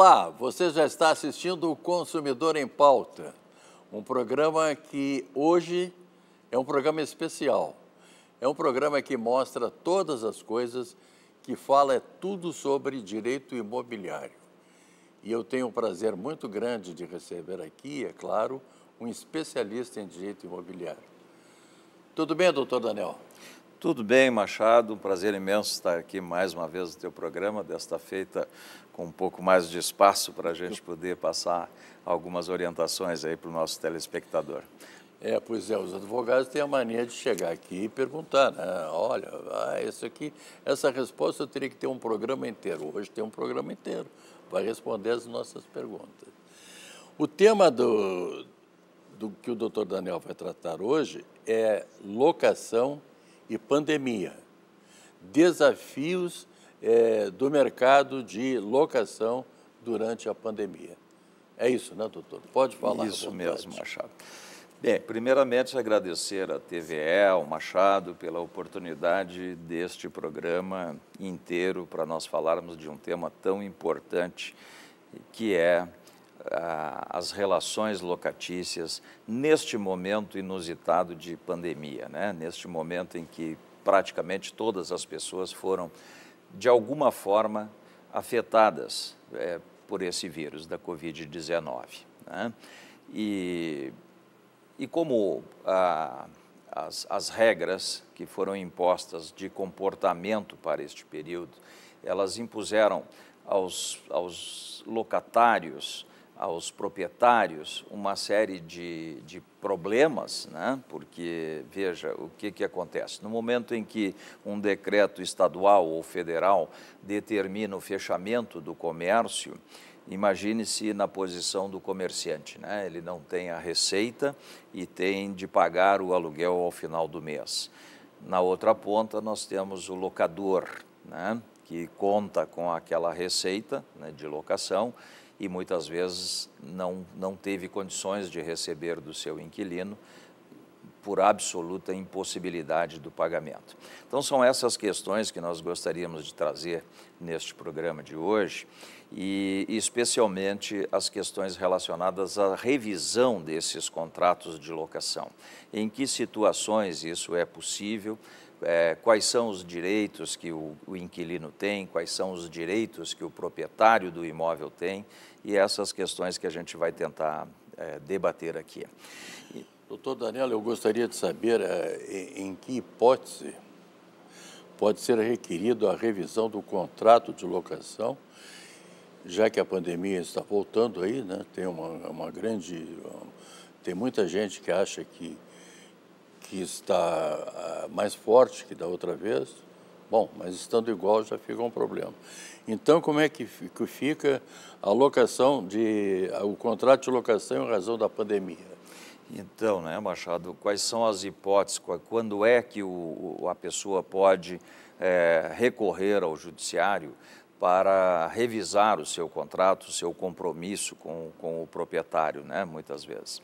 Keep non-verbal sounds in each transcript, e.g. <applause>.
Olá, você já está assistindo o Consumidor em Pauta, um programa que hoje é um programa especial. É um programa que mostra todas as coisas, que fala é tudo sobre direito imobiliário. E eu tenho um prazer muito grande de receber aqui, é claro, um especialista em direito imobiliário. Tudo bem, doutor Daniel? Tudo bem, Machado? Um prazer imenso estar aqui mais uma vez no teu programa, desta feita com um pouco mais de espaço para a gente poder passar algumas orientações aí para o nosso telespectador. É, pois é, os advogados têm a mania de chegar aqui e perguntar, né? Olha, ah, isso aqui, essa resposta eu teria que ter um programa inteiro. Hoje tem um programa inteiro, para responder as nossas perguntas. O tema do, do que o doutor Daniel vai tratar hoje é locação e pandemia, desafios é, do mercado de locação durante a pandemia. É isso, né, doutor? Pode falar. Isso mesmo, Machado. Bem, primeiramente agradecer à TVE, ao Machado, pela oportunidade deste programa inteiro para nós falarmos de um tema tão importante que é ah, as relações locatícias neste momento inusitado de pandemia, né? neste momento em que praticamente todas as pessoas foram, de alguma forma, afetadas é, por esse vírus da Covid-19. Né? E, e como ah, as, as regras que foram impostas de comportamento para este período, elas impuseram aos, aos locatários aos proprietários uma série de, de problemas, né? porque, veja, o que, que acontece? No momento em que um decreto estadual ou federal determina o fechamento do comércio, imagine-se na posição do comerciante, né? ele não tem a receita e tem de pagar o aluguel ao final do mês. Na outra ponta, nós temos o locador, né? que conta com aquela receita né, de locação e muitas vezes não, não teve condições de receber do seu inquilino por absoluta impossibilidade do pagamento. Então, são essas questões que nós gostaríamos de trazer neste programa de hoje, e especialmente as questões relacionadas à revisão desses contratos de locação. Em que situações isso é possível? é, quais são os direitos que o, o, inquilino tem, quais são os direitos que o proprietário do imóvel tem e essas questões que a gente vai tentar é, debater aqui. Doutor Daniel, eu gostaria de saber é, em que hipótese pode ser requerido a revisão do contrato de locação, já que a pandemia está voltando aí, né? Tem uma, uma grande, tem muita gente que acha que que está ah, mais forte que da outra vez, bom, mas estando igual já fica um problema. Então, como é que fica a locação de ah, o contrato de locação em razão da pandemia? Então, né, Machado, quais são as hipóteses? Quando é que o, a pessoa pode é, recorrer ao judiciário para revisar o seu contrato, o seu compromisso com, com o proprietário, né, muitas vezes?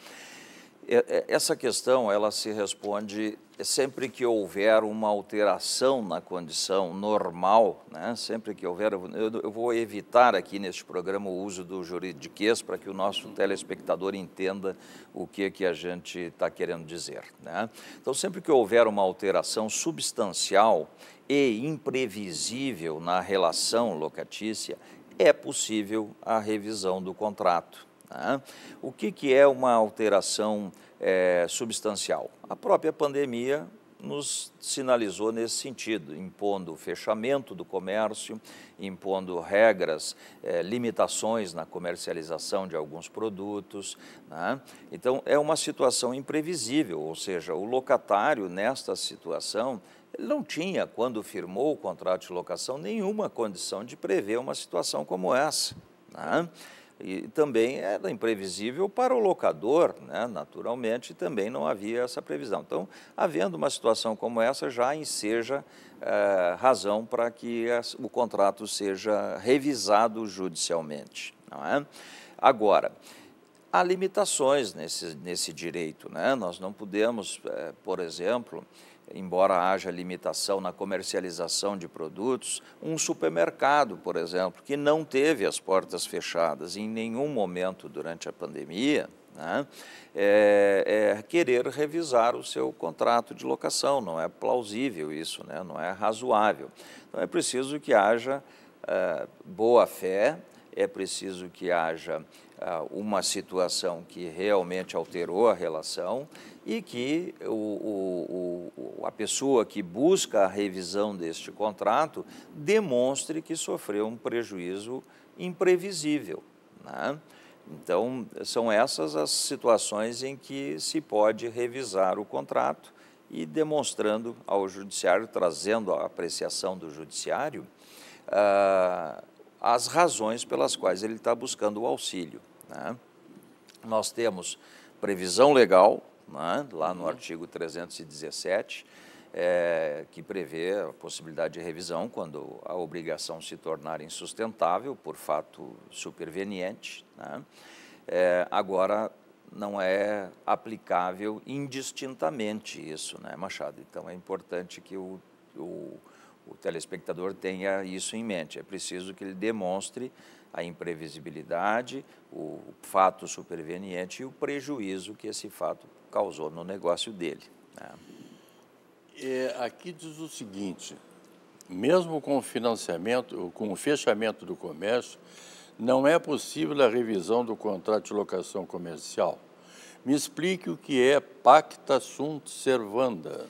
É, é, essa questão ela se responde sempre que houver uma alteração na condição normal, né? sempre que houver. Eu, vou evitar aqui neste programa o uso do juridiquês para que o nosso telespectador entenda o que, é que a gente está querendo dizer. Né? Então, sempre que houver uma alteração substancial e imprevisível na relação locatícia, é possível a revisão do contrato. Tá? O que, que é uma alteração é, substancial? A própria pandemia nos sinalizou nesse sentido, impondo fechamento do comércio, impondo regras, é, limitações na comercialização de alguns produtos. Né? Então, é uma situação imprevisível, ou seja, o locatário nesta situação. Ele não tinha, quando firmou o contrato de locação, nenhuma condição de prever uma situação como essa. Né? E também era imprevisível para o locador, né? naturalmente, também não havia essa previsão. Então, havendo uma situação como essa, já enseja eh, razão para que o contrato seja revisado judicialmente. Não é? Agora, há limitações nesse, nesse direito. Né? Nós não podemos, eh, por exemplo, embora haja limitação na comercialização de produtos, um supermercado, por exemplo, que não teve as portas fechadas em nenhum momento durante a pandemia, né, é, é, querer revisar o seu contrato de locação. Não é plausível isso, né, não é razoável. Então é preciso que haja eh, boa fé, é preciso que haja ah, uma situação que realmente alterou a relação e que o, o, o, a pessoa que busca a revisão deste contrato demonstre que sofreu um prejuízo imprevisível. Né? Então, são essas as situações em que se pode revisar o contrato e demonstrando ao judiciário, trazendo a apreciação do judiciário, ah, as razões pelas quais ele está buscando o auxílio. Né? Nós temos previsão legal, né? lá no uhum. artigo 317, é, que prevê a possibilidade de revisão quando a obrigação se tornar insustentável por fato superveniente. Né? É, agora, não é aplicável indistintamente isso, né, Machado? Então, é importante que o, o, o telespectador tenha isso em mente. É preciso que ele demonstre a imprevisibilidade, o fato superveniente e o prejuízo que esse fato causou no negócio dele. Né? É, aqui diz o seguinte: mesmo com o financiamento, com o fechamento do comércio, não é possível a revisão do contrato de locação comercial. Me explique o que é pacta sunt servanda.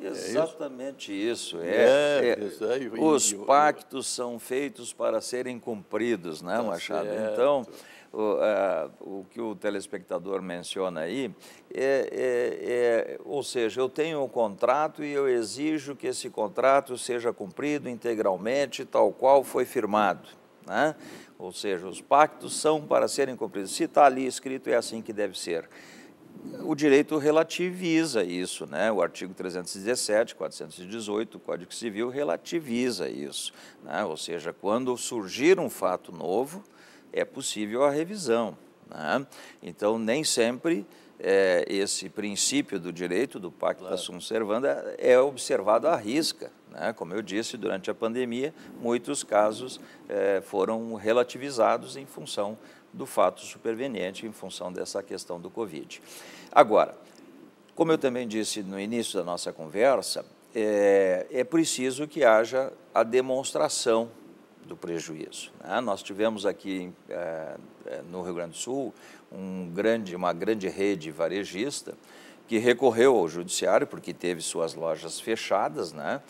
Exatamente é isso? isso. É, é, é os pactos são feitos para serem cumpridos, né, tá Machado? Certo. Então, o, é, o, que o telespectador menciona aí é, é, é ou seja, eu tenho um contrato e eu exijo que esse contrato seja cumprido integralmente, tal qual foi firmado. Né? Ou seja, os pactos são para serem cumpridos. Se está ali escrito, é assim que deve ser o direito relativiza isso, né? O artigo 317, 418 do Código Civil relativiza isso, né? Ou seja, quando surgir um fato novo, é possível a revisão, né? Então, nem sempre é, esse princípio do direito do Pacto claro. Sum Servanda é observado à risca, né? Como eu disse, durante a pandemia, muitos casos é, foram relativizados em função do fato superveniente em função dessa questão do Covid. Agora, como eu também disse no início da nossa conversa, é, é preciso que haja a demonstração do prejuízo. Né? Nós tivemos aqui é, é no Rio Grande do Sul um grande, uma grande rede varejista que recorreu ao judiciário porque teve suas lojas fechadas, né?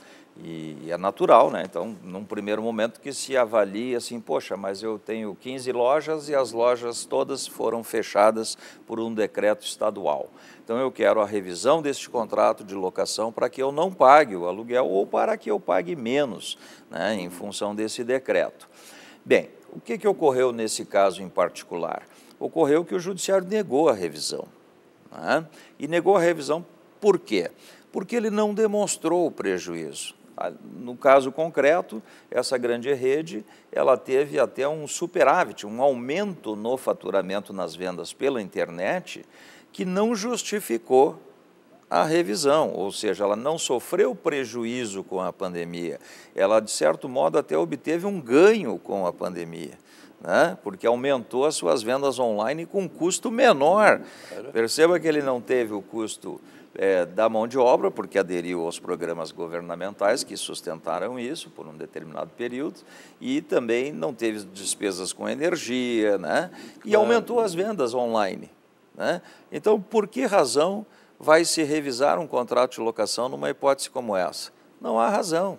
E, é natural, né? Então, num primeiro momento que se avalie assim, poxa, mas eu tenho 15 lojas e as lojas todas foram fechadas por um decreto estadual. Então, eu quero a revisão deste contrato de locação para que eu não pague o aluguel ou para que eu pague menos, né, em função desse decreto. Bem, o que, que ocorreu nesse caso em particular? Ocorreu que o judiciário negou a revisão. Né? E negou a revisão por quê? Porque ele não demonstrou o prejuízo no caso concreto, essa grande rede, ela teve até um superávit, um aumento no faturamento nas vendas pela internet, que não justificou a revisão, ou seja, ela não sofreu prejuízo com a pandemia, ela, de certo modo, até obteve um ganho com a pandemia. Né? porque aumentou as suas vendas online com um custo menor. Perceba que ele não teve o custo é, da mão de obra, porque aderiu aos programas governamentais que sustentaram isso por um determinado período, e também não teve despesas com energia, né? e aumentou as vendas online. Né? Então, por que razão vai se revisar um contrato de locação numa hipótese como essa? Não há razão.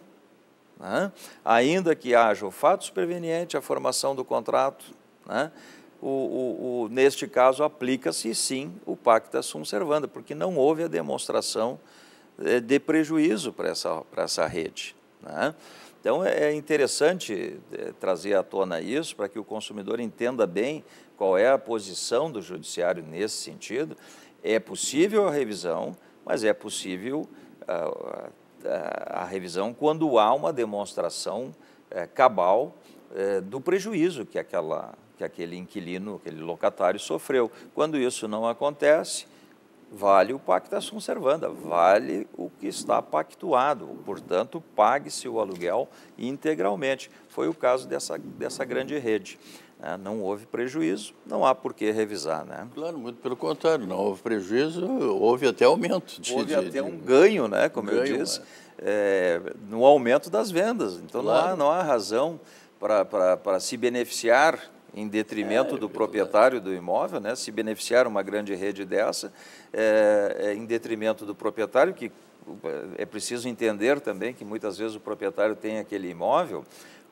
Né? Ainda que haja o fato superveniente, a formação do contrato, né? o, o, o, neste caso aplica-se sim o pacta sum servanda, porque não houve a demonstração eh, de prejuízo para essa, para essa rede. Né? Então, é, é interessante eh, trazer à tona isso para que o consumidor entenda bem qual é a posição do judiciário nesse sentido. É possível a revisão, mas é possível a, ah, a, ah, a revisão quando há uma demonstração é, cabal é, do prejuízo que aquela que aquele inquilino, aquele locatário sofreu. Quando isso não acontece, vale o pacto da servanda, vale o que está pactuado. Portanto, pague-se o aluguel integralmente. Foi o caso dessa, dessa grande rede. Né? Não houve prejuízo, não há por que revisar, né? Claro, muito pelo contrário, não houve prejuízo, houve até aumento. De, houve até de, um ganho, né? Como ganho, eu disse, é. É, no aumento das vendas. Então claro. não, há, não há razão para se beneficiar em detrimento do proprietário do imóvel, né? se beneficiar uma grande rede dessa, é, é em detrimento do proprietário, que é, é preciso entender também que muitas vezes o proprietário tem aquele imóvel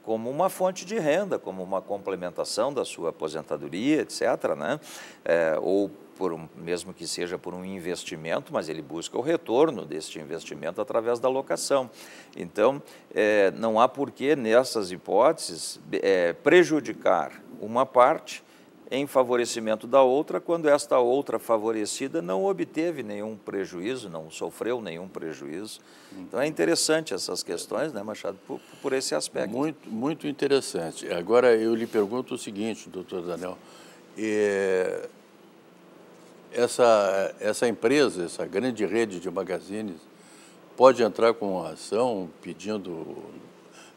como uma fonte de renda, como uma complementação da sua aposentadoria, etc., né? É, ou por um, mesmo que seja por um investimento, mas ele busca o retorno deste investimento através da locação. Então, é, não há por que nessas hipóteses, é, prejudicar uma parte em favorecimento da outra, quando esta outra favorecida não obteve nenhum prejuízo, não sofreu nenhum prejuízo. Então é interessante essas questões, né, Machado, por, por esse aspecto. Muito, muito interessante. Agora eu lhe pergunto o seguinte, doutor Daniel. É, essa, essa empresa, essa grande rede de magazines, pode entrar com ação pedindo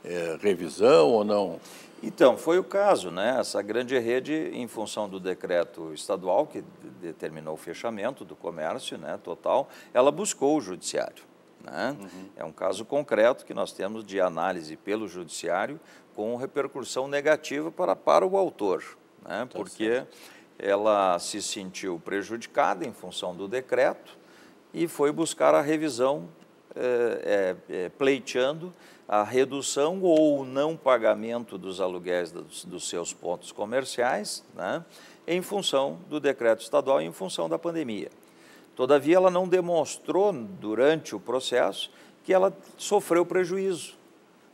é, revisão ou não? Então, foi o caso, né? Essa grande rede, em função do decreto estadual, que determinou o fechamento do comércio né, total, ela buscou o judiciário. Né? Uhum. É um caso concreto que nós temos de análise pelo judiciário com repercussão negativa para, para o autor, né? Tá porque certo. ela se sentiu prejudicada em função do decreto e foi buscar a revisão é, é, é pleiteando a redução ou o não pagamento dos aluguéis dos, dos seus pontos comerciais, né, em função do decreto estadual e em função da pandemia. Todavia, ela não demonstrou durante o processo que ela sofreu prejuízo.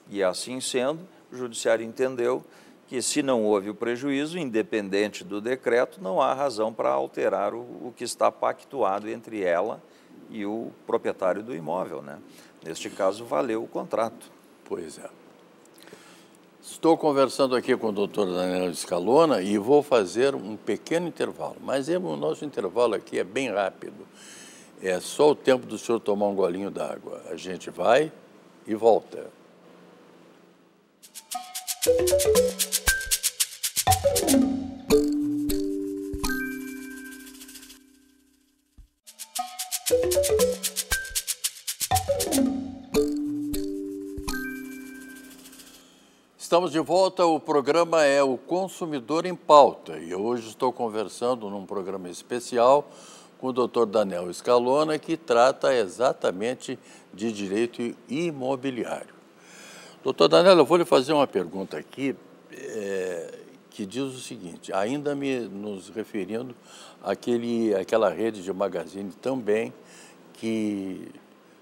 E assim sendo, o judiciário entendeu que se não houve o prejuízo, independente do decreto, não há razão para alterar o, o que está pactuado entre ela e o proprietário do imóvel. Né? Neste caso, valeu o contrato. Pois é. Estou conversando aqui com o doutor Daniel Escalona e vou fazer um pequeno intervalo, mas é, o nosso intervalo aqui é bem rápido. É só o tempo do senhor tomar um golinho d'água. A gente vai e volta. Estamos de volta. O programa é O Consumidor em Pauta. E hoje estou conversando num programa especial com o doutor Daniel Escalona que trata exatamente de direito imobiliário. Doutor Daniel, eu vou lhe fazer uma pergunta aqui é, que diz o seguinte: ainda me nos referindo àquele, àquela rede de magazine também, que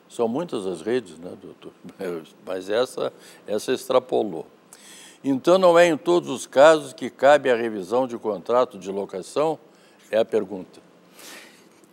são muitas as redes, né, doutor? <laughs> Mas essa, essa extrapolou. Então, não é em todos os casos que cabe a revisão de contrato de locação? É a pergunta.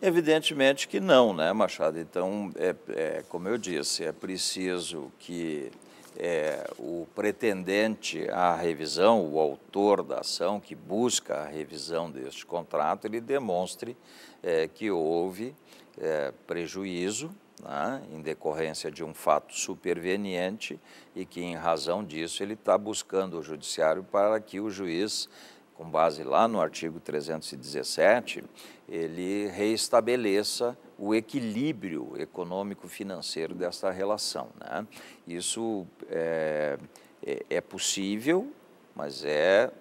Evidentemente que não, né, Machado? Então, é, é como eu disse, é preciso que é, o pretendente à revisão, o autor da ação que busca a revisão deste contrato, ele demonstre é, que houve é, prejuízo né, em decorrência de um fato superveniente e que, em razão disso, ele está buscando o judiciário para que o juiz, com base lá no artigo 317, ele reestabeleça o equilíbrio econômico-financeiro dessa relação. Né? Isso é, é, é, possível, mas é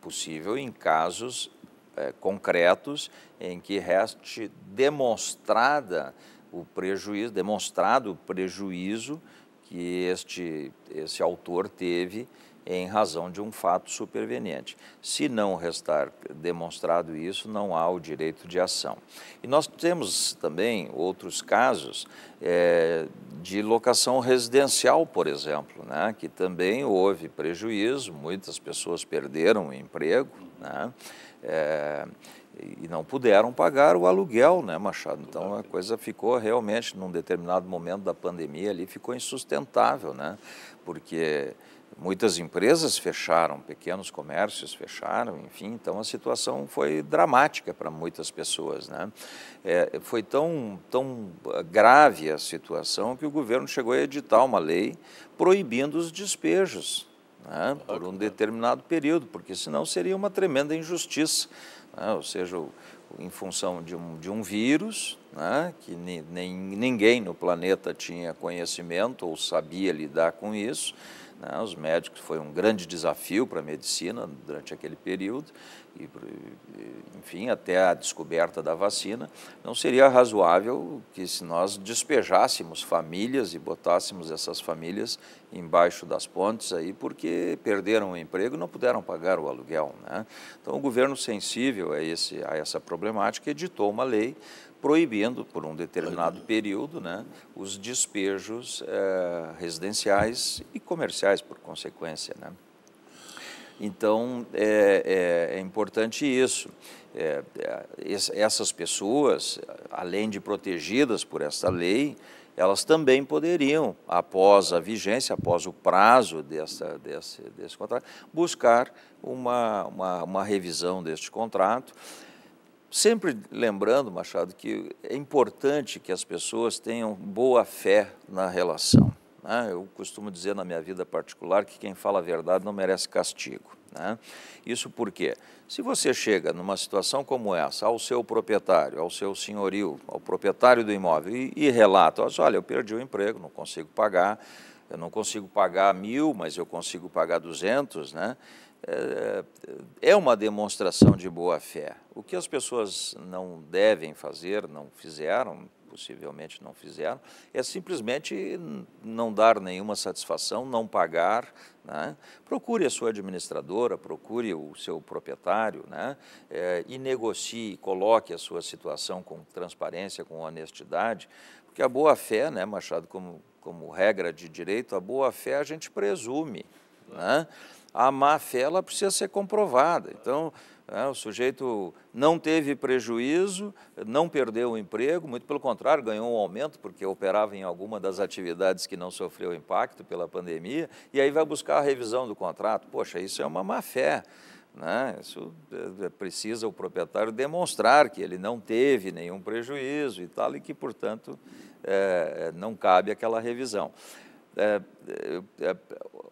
possível em casos é, concretos em que reste demonstrada o prejuízo, demonstrado o prejuízo que este, esse autor teve em razão de um fato superveniente. Se não restar demonstrado isso, não há o direito de ação. E nós temos também outros casos é, de locação residencial, por exemplo, né, que também houve prejuízo, muitas pessoas perderam o emprego. Né, é, e não puderam pagar o aluguel, né, Machado? Então a coisa ficou realmente, num determinado momento da pandemia ali, ficou insustentável, né? Porque muitas empresas fecharam, pequenos comércios fecharam, enfim, então a situação foi dramática para muitas pessoas, né? É, foi tão, tão ah, grave a situação que o governo chegou a editar uma lei proibindo os despejos, né? Por um né? determinado período, porque senão seria uma tremenda injustiça né? ou seja, em função de um, de um vírus né? que nem, ninguém no planeta tinha conhecimento ou sabia lidar com isso, né? Os médicos foi um grande desafio para a medicina durante aquele período e, enfim, até a descoberta da vacina. Não seria razoável que se nós despejássemos famílias e botássemos essas famílias embaixo das pontes aí, porque perderam o emprego e não puderam pagar o aluguel. Né? Então, o governo sensível a, esse, a essa problemática editou uma lei proibindo por um determinado período né, os despejos eh, residenciais e comerciais, por consequência. Né? Então, é, é, é importante isso. É, é essas pessoas, além de protegidas por esta lei, elas também poderiam, após a vigência, após o prazo dessa, desse, desse contrato, buscar uma, uma, uma revisão deste contrato Sempre lembrando, Machado, que é importante que as pessoas tenham boa fé na relação. Né? Eu costumo dizer na minha vida particular que quem fala a verdade não merece castigo. Né? Isso porque, se você chega numa situação como essa, ao seu proprietário, ao seu senhorio, ao proprietário do imóvel e, e relata, olha, eu perdi o emprego, não consigo pagar, eu não consigo pagar mil, mas eu consigo pagar duzentos, né? É, é uma demonstração de boa fé. O que as pessoas não devem fazer, não fizeram, possivelmente não fizeram, é simplesmente não dar nenhuma satisfação, não pagar. Né? Procure a sua administradora, procure o seu proprietário né? É, e negocie, coloque a sua situação com transparência, com honestidade, porque a boa-fé, né, Machado, como como regra de direito, a boa-fé a gente presume. Né? A má-fé ela precisa ser comprovada. Então, né, o sujeito não teve prejuízo, não perdeu o emprego, muito pelo contrário, ganhou um aumento porque operava em alguma das atividades que não sofreu impacto pela pandemia, e aí vai buscar a revisão do contrato. Poxa, isso é uma má fé. Né? Isso é, é, precisa o proprietário demonstrar que ele não teve nenhum prejuízo e tal, e que, portanto, é, é não cabe aquela revisão. É, é,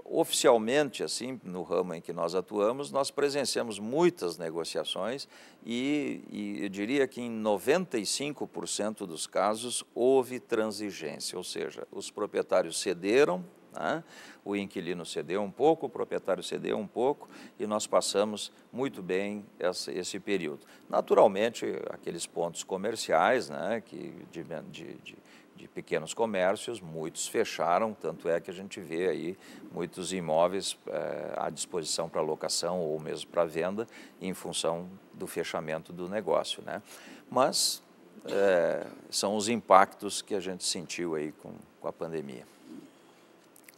oficialmente, assim, no ramo em que nós atuamos, nós presenciamos muitas negociações e, e eu diria que em 95% dos casos houve transigência, ou seja, os proprietários cederam Tá? O inquilino cedeu um pouco, o proprietário cedeu um pouco e nós passamos muito bem essa, esse período. Naturalmente, aqueles pontos comerciais, né, que de, de, de, de pequenos comércios, muitos fecharam, tanto é que a gente vê aí muitos imóveis é, à disposição para locação ou mesmo para venda, em função do fechamento do negócio. Né? Mas é, são os impactos que a gente sentiu aí com, com a pandemia.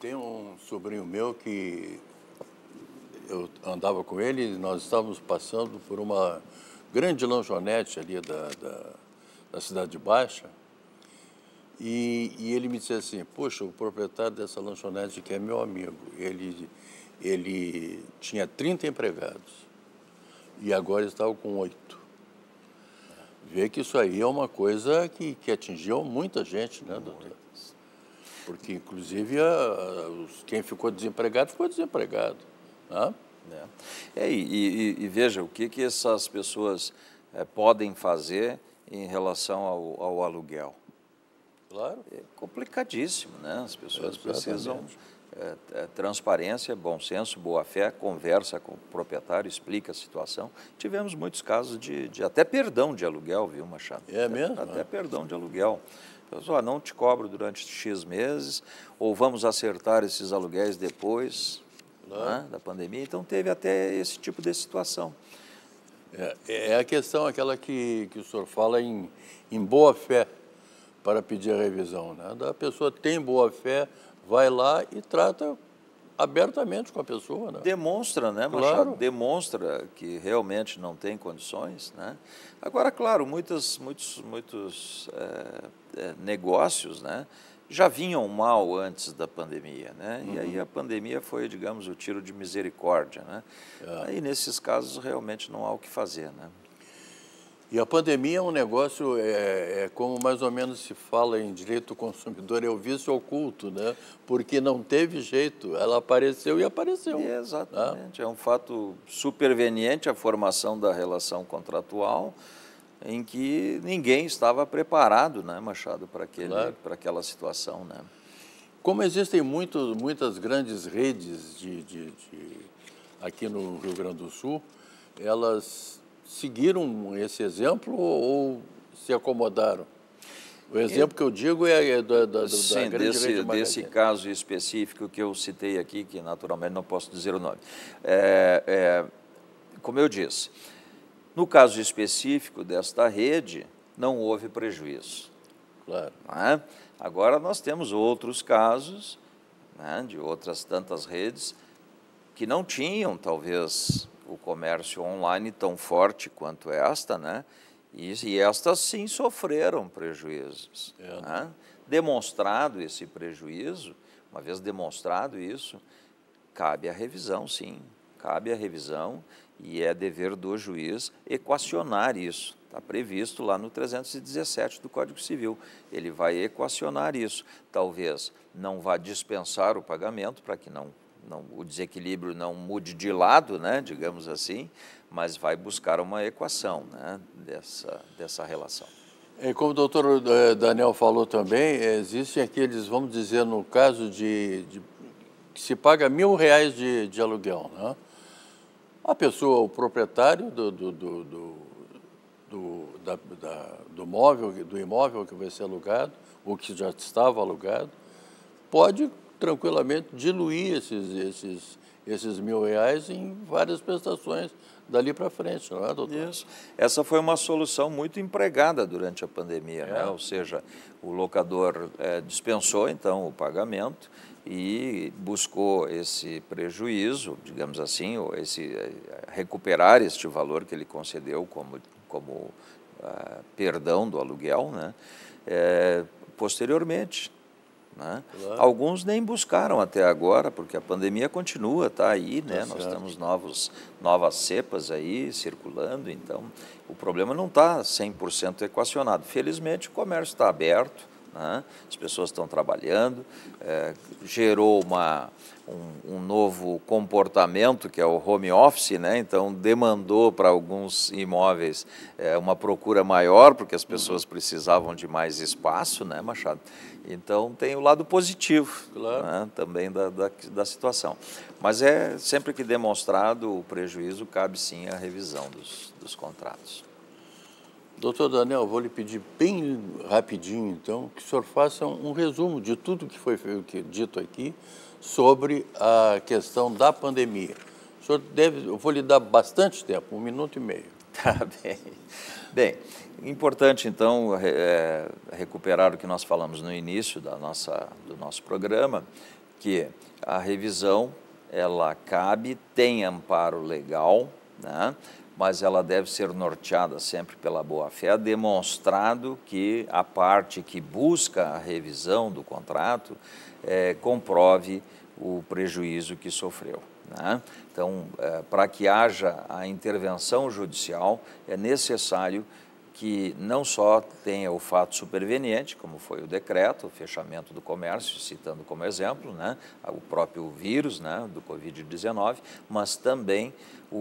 Tem um sobrinho meu que eu andava com ele e nós estávamos passando por uma grande lanchonete ali da, da, da Cidade Baixa. E, e, ele me disse assim, poxa, o proprietário dessa lanchonete que é meu amigo, ele, ele tinha 30 empregados e agora estava com oito. Vê que isso aí é uma coisa que, que atingiu muita gente, né, doutor? porque inclusive a, a, quem ficou desempregado ficou desempregado. Né? É. é e, e, e, veja, o que, que essas pessoas é, podem fazer em relação ao, ao, aluguel? Claro. É complicadíssimo, né? As pessoas é, precisam. É, transparência, bom senso, boa fé, conversa com o proprietário, explica a situação. Tivemos muitos casos de, de até perdão de aluguel, viu, Machado? É mesmo? Até, até ah. perdão de aluguel. Pessoa ah, não te cobro durante X meses, ou vamos acertar esses aluguéis depois né, né da pandemia. Então, teve até esse tipo de situação. É, é, é a questão aquela que, que o senhor fala em, em boa fé para pedir a revisão. Né? A pessoa tem boa fé, vai lá e trata abertamente com a pessoa. Né? Demonstra, né, Machado? Claro. Demonstra que realmente não tem condições. Né? Agora, claro, muitas, muitos, muitos é, é, negócios né, já vinham mal antes da pandemia. Né? Uhum. E aí a pandemia foi, digamos, o tiro de misericórdia. Né? É. nesses casos, realmente não há o que fazer. Né? E a pandemia é um negócio, é, é, como mais ou menos se fala em direito do consumidor, é o vício oculto, né? Porque não teve jeito, ela apareceu e apareceu. Né? exatamente, né? é um fato superveniente à formação da relação contratual, em que ninguém estava preparado, né, Machado, para aquele, claro. para aquela situação, né? Como existem muitos, muitas grandes redes de, de, de aqui no Rio Grande do Sul, elas seguiram esse exemplo ou se acomodaram? O exemplo que eu digo é, do, do, do, sim, da desse, desse caso específico que eu citei aqui, que naturalmente não posso dizer o nome. É, é, como eu disse, no caso específico desta rede, não houve prejuízo. Claro. Né? Agora nós temos outros casos né, de outras tantas redes que não tinham, talvez, o comércio online tão forte quanto esta, né? E, e estas sim sofreram prejuízos. É. Né? Demonstrado esse prejuízo, uma vez demonstrado isso, cabe a revisão, sim. Cabe a revisão e é dever do juiz equacionar isso. Está previsto lá no 317 do Código Civil. Ele vai equacionar isso. Talvez não vá dispensar o pagamento para que não não, o desequilíbrio não mude de lado, né, digamos assim, mas vai buscar uma equação né, dessa, dessa relação. E é, como o doutor eh, Daniel falou também, eh, existem aqueles, vamos dizer, no caso de, de que se paga mil reais de, de aluguel, né? A pessoa, o proprietário do, do, do, do, da, da, do, móvel, do imóvel que vai ser alugado, ou que já estava alugado, pode tranquilamente diluir esses, esses, esses mil reais em várias prestações dali para frente, não é, doutor? Isso. Essa foi uma solução muito empregada durante a pandemia, né? é. né? ou seja, o locador é, dispensou então o pagamento e buscou esse prejuízo, digamos assim, ou esse é, recuperar este valor que ele concedeu como, como ah, perdão do aluguel, né? É, posteriormente né? Claro. Alguns nem buscaram até agora, porque a pandemia continua, está aí, né? Tá Nós temos novos, novas cepas aí circulando, então o problema não está 100% equacionado. Felizmente o comércio está aberto, né? as pessoas estão trabalhando, é, gerou uma, um, um, novo comportamento, que é o home office, né? então demandou para alguns imóveis é, uma procura maior, porque as uhum. pessoas precisavam de mais espaço, né, Machado? Então tem o lado positivo claro. né, também da, da, da, situação. Mas é sempre que demonstrado o prejuízo, cabe sim a revisão dos, dos contratos. Doutor Daniel, vou lhe pedir bem rapidinho, então, que o senhor faça um resumo de tudo que foi dito aqui sobre a questão da pandemia. O senhor deve, eu vou lhe dar bastante tempo, um minuto e meio. Tá <laughs> bem. Bem, importante então é, recuperar o que nós falamos no início da nossa, do nosso programa, que a revisão ela cabe, tem amparo legal, né? mas ela deve ser norteada sempre pela boa-fé, demonstrado que a parte que busca a revisão do contrato é, comprove o prejuízo que sofreu. Né? Então, é, para que haja a intervenção judicial, é necessário que não só tenha o fato superveniente, como foi o decreto, o fechamento do comércio, citando como exemplo né, o próprio vírus né, do Covid-19, mas também o,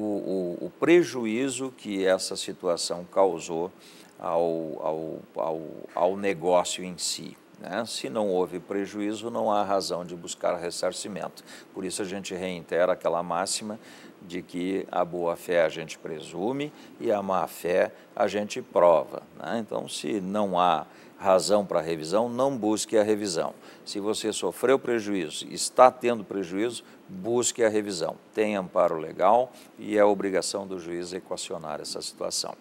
o, o, prejuízo que essa situação causou ao, ao, ao, ao negócio em si. Né? Se não houve prejuízo, não há razão de buscar ressarcimento. Por isso a gente reitera aquela máxima de que a boa-fé a gente presume e a má-fé a gente prova. Né? Então, se não há razão para revisão, não busque a revisão. Se você sofreu prejuízo, está tendo prejuízo, busque a revisão. Tem amparo legal e é obrigação do juiz equacionar essa situação.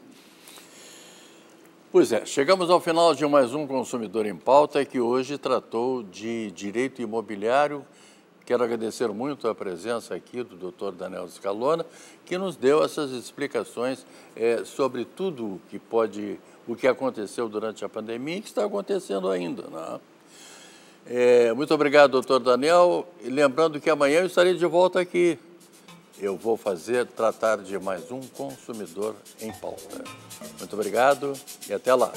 Pois é, chegamos ao final de mais um Consumidor em Pauta, que hoje tratou de direito imobiliário. Quero agradecer muito a presença aqui do doutor Daniel Scalona, que nos deu essas explicações é, sobre tudo o que pode, o que aconteceu durante a pandemia e que está acontecendo ainda. Né? É, muito obrigado, doutor Daniel. E lembrando que amanhã eu estarei de volta aqui eu vou fazer tratar de mais um consumidor em pauta. Muito obrigado e até lá.